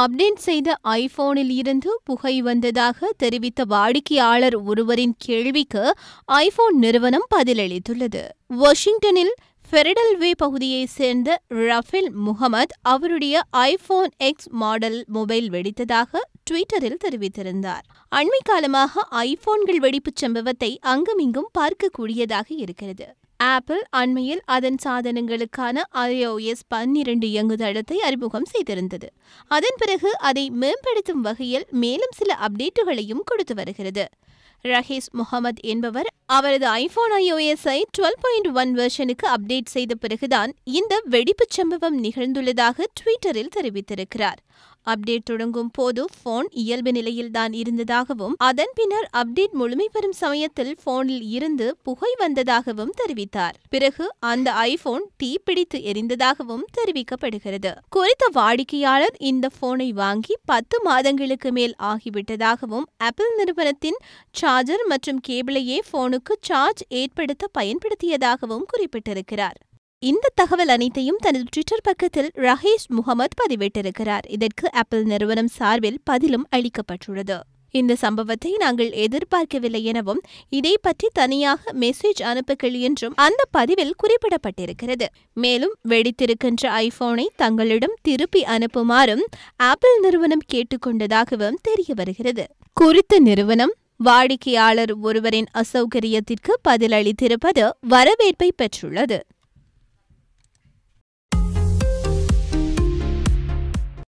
update செய்த ஐபோனில் இருந்து புகை வந்ததாக தெரிவித்த வாடிக்கையாளர் ஒருவரின் கேள்விக்கு ஐபோன் நிறுவனம் பதிலளித்துள்ளது வாஷிங்டனில் ஃபெரிடல் வே பகுதியைச் சேர்ந்த ரஃபில் முகமது அவருடைய ஐபோன் எக்ஸ் மாடல் மொபைல் வெடித்ததாக ட்விட்டரில் தெரிவித்திருந்தார் அண்மை காலமாக ஐபோன்கள் வெடிப்புச் சம்பவத்தை அங்குமிங்கும் பார்க்கக்கூடியதாக இருக்கிறது ஆப்பிள் அண்மையில் அதன் சாதனங்களுக்கான ஐஓஎஸ் பன்னிரண்டு இயங்குதளத்தை அறிமுகம் செய்திருந்தது அதன் பிறகு அதை மேம்படுத்தும் வகையில் மேலும் சில அப்டேட்டுகளையும் கொடுத்து வருகிறது ரஹீஸ் முகமது என்பவர் அவரது iPhone iOS twelve point one வெர்ஷனுக்கு அப்டேட் செய்த பிறகுதான் இந்த வெடிப்புச் சம்பவம் நிகழ்ந்துள்ளதாக ட்விட்டரில் தெரிவித்திருக்கிறார் அப்டேட் தொடங்கும் போது போன் இயல்பு நிலையில்தான் இருந்ததாகவும் அதன் பின்னர் அப்டேட் முழுமை பெறும் சமயத்தில் போனில் இருந்து புகை வந்ததாகவும் தெரிவித்தார் பிறகு அந்த ஐபோன் டீ பிடித்து எரிந்ததாகவும் தெரிவிக்கப்படுகிறது குறித்த வாடிக்கையாளர் இந்த போனை வாங்கி பத்து மாதங்களுக்கு மேல் ஆகிவிட்டதாகவும் ஆப்பிள் நிறுவனத்தின் சார்ஜர் மற்றும் கேபிளையே போனுக்கு சார்ஜ் ஏற்படுத்த பயன்படுத்தியதாகவும் குறிப்பிட்டிருக்கிறார் இந்த தகவல் அனைத்தையும் தனது ட்விட்டர் பக்கத்தில் ரஹேஷ் முகமது பதிவிட்டிருக்கிறார் இதற்கு ஆப்பிள் நிறுவனம் சார்பில் பதிலும் அளிக்கப்பட்டுள்ளது இந்த சம்பவத்தை நாங்கள் எதிர்பார்க்கவில்லை எனவும் இதை பற்றி தனியாக மெசேஜ் அனுப்புகள் என்றும் அந்த பதிவில் குறிப்பிடப்பட்டிருக்கிறது மேலும் வெடித்திருக்கின்ற ஐபோனை தங்களிடம் திருப்பி அனுப்புமாறும் ஆப்பிள் நிறுவனம் கேட்டுக்கொண்டதாகவும் தெரிய வருகிறது குறித்த நிறுவனம் வாடிக்கையாளர் ஒருவரின் அசௌகரியத்திற்கு பதிலளித்திருப்பது வரவேற்பை பெற்றுள்ளது